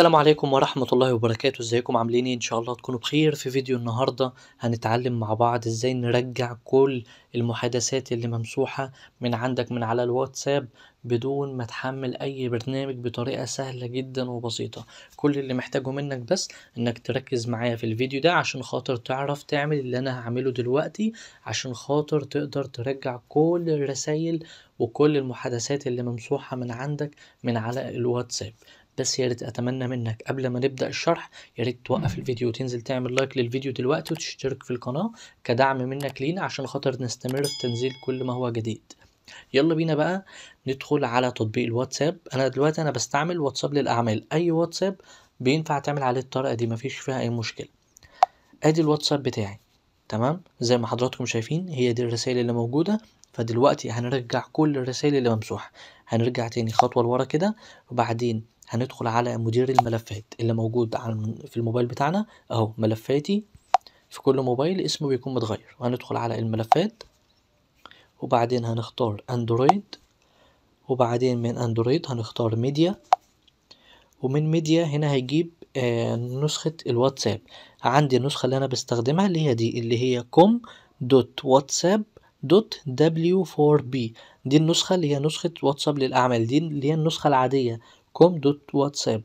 السلام عليكم ورحمة الله وبركاته ازيكم عاملين ايه ان شاء الله تكونوا بخير في فيديو النهاردة هنتعلم مع بعض ازاي نرجع كل المحادثات اللي ممسوحة من عندك من على الواتساب بدون ما تحمل اي برنامج بطريقة سهلة جدا وبسيطة كل اللي محتاجه منك بس انك تركز معايا في الفيديو ده عشان خاطر تعرف تعمل اللي انا هعمله دلوقتي عشان خاطر تقدر ترجع كل الرسايل وكل المحادثات اللي ممسوحة من عندك من على الواتساب بس يا ريت اتمنى منك قبل ما نبدا الشرح يا ريت توقف الفيديو وتنزل تعمل لايك للفيديو دلوقتي وتشترك في القناه كدعم منك لينا عشان خاطر نستمر في تنزيل كل ما هو جديد يلا بينا بقى ندخل على تطبيق الواتساب انا دلوقتي انا بستعمل واتساب للاعمال اي واتساب بينفع تعمل عليه الطريقه دي مفيش فيها اي مشكله ادي الواتساب بتاعي تمام زي ما حضراتكم شايفين هي دي الرسائل اللي موجوده فدلوقتي هنرجع كل الرسائل اللي ممسوحه هنرجع تاني خطوه لورا كده وبعدين هندخل على مدير الملفات اللي موجود في الموبايل بتاعنا اهو ملفاتي في كل موبايل اسمه بيكون متغير وهندخل على الملفات وبعدين هنختار اندرويد وبعدين من اندرويد هنختار ميديا ومن ميديا هنا هيجيب آه نسخة الواتساب عندي النسخة اللي أنا بستخدمها اللي هي دي اللي هي كوم دوت واتساب دوت دبليو 4 بي دي النسخة اللي هي نسخة واتساب للأعمال دي اللي هي النسخة العادية كوم دوت واتساب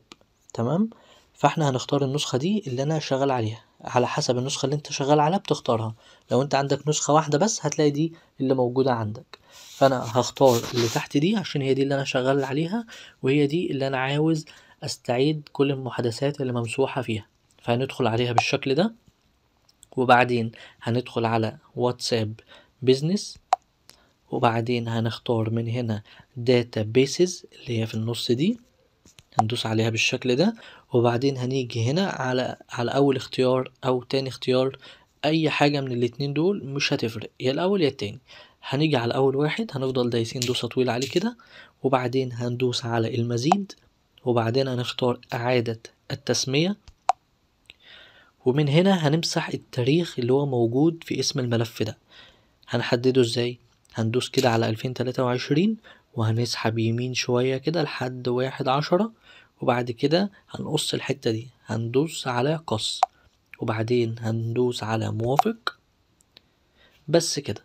تمام فاحنا هنختار النسخة دي اللي انا شغال عليها على حسب النسخة اللي انت شغال عليها بتختارها لو انت عندك نسخة واحدة بس هتلاقي دي اللي موجودة عندك فانا هختار اللي تحت دي عشان هي دي اللي انا شغال عليها وهي دي اللي انا عاوز استعيد كل المحادثات اللي ممسوحة فيها فهندخل عليها بالشكل ده وبعدين هندخل على واتساب بيزنس وبعدين هنختار من هنا داتا بيسز اللي هي في النص دي هندوس عليها بالشكل ده وبعدين هنيجي هنا على على اول اختيار او تاني اختيار اي حاجة من الاتنين دول مش هتفرق يا الاول يا التاني هنيجي على اول واحد هنفضل دايسين دوسة طويلة عليه كده وبعدين هندوس على المزيد وبعدين هنختار اعادة التسمية ومن هنا هنمسح التاريخ اللي هو موجود في اسم الملف ده هنحدده ازاي هندوس كده على 2023 وهنسحب يمين شوية كده لحد واحد عشرة وبعد كده هنقص الحتة دي هندوس على قص وبعدين هندوس على موافق بس كده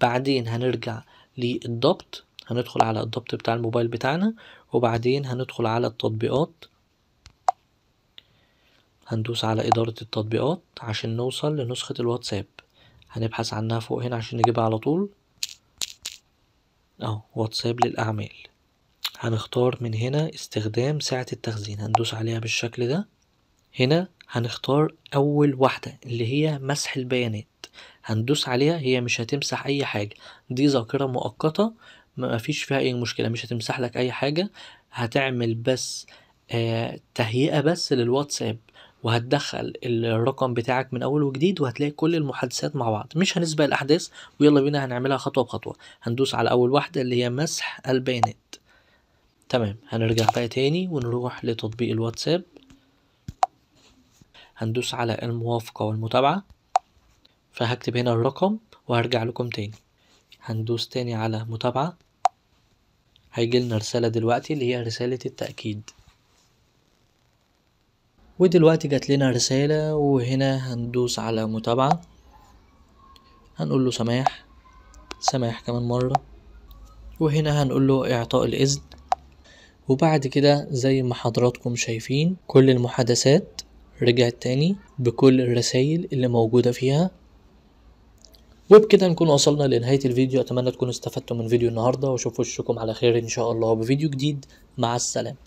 بعدين هنرجع للضبط هندخل على الضبط بتاع الموبايل بتاعنا وبعدين هندخل على التطبيقات هندوس على إدارة التطبيقات عشان نوصل لنسخة الواتساب هنبحث عنها فوق هنا عشان نجيبها على طول اهو واتساب للأعمال هنختار من هنا استخدام ساعة التخزين هندوس عليها بالشكل ده هنا هنختار أول واحدة اللي هي مسح البيانات هندوس عليها هي مش هتمسح أي حاجة دي ذاكرة مؤقتة مفيش فيها أي مشكلة مش هتمسح لك أي حاجة هتعمل بس آه تهيئة بس للواتساب وهتدخل الرقم بتاعك من اول وجديد وهتلاقي كل المحادثات مع بعض مش هنسبق الاحداث ويلا بينا هنعملها خطوه بخطوه هندوس على اول واحده اللي هي مسح البيانات تمام هنرجع بقى تاني ونروح لتطبيق الواتساب هندوس على الموافقة والمتابعة فهكتب هنا الرقم وهرجع لكم تاني هندوس تاني على متابعة هيجيلنا رسالة دلوقتي اللي هي رسالة التأكيد ودلوقتي جات لنا رسالة وهنا هندوس على متابعة هنقول له سماح سماح كمان مرة وهنا هنقول له اعطاء الاذن وبعد كده زي ما حضراتكم شايفين كل المحادثات رجعت تاني بكل الرسائل اللي موجودة فيها وبكده نكون وصلنا لنهاية الفيديو أتمنى تكونوا استفدتم من فيديو النهاردة وأشوف وشكم على خير إن شاء الله بفيديو جديد مع السلامة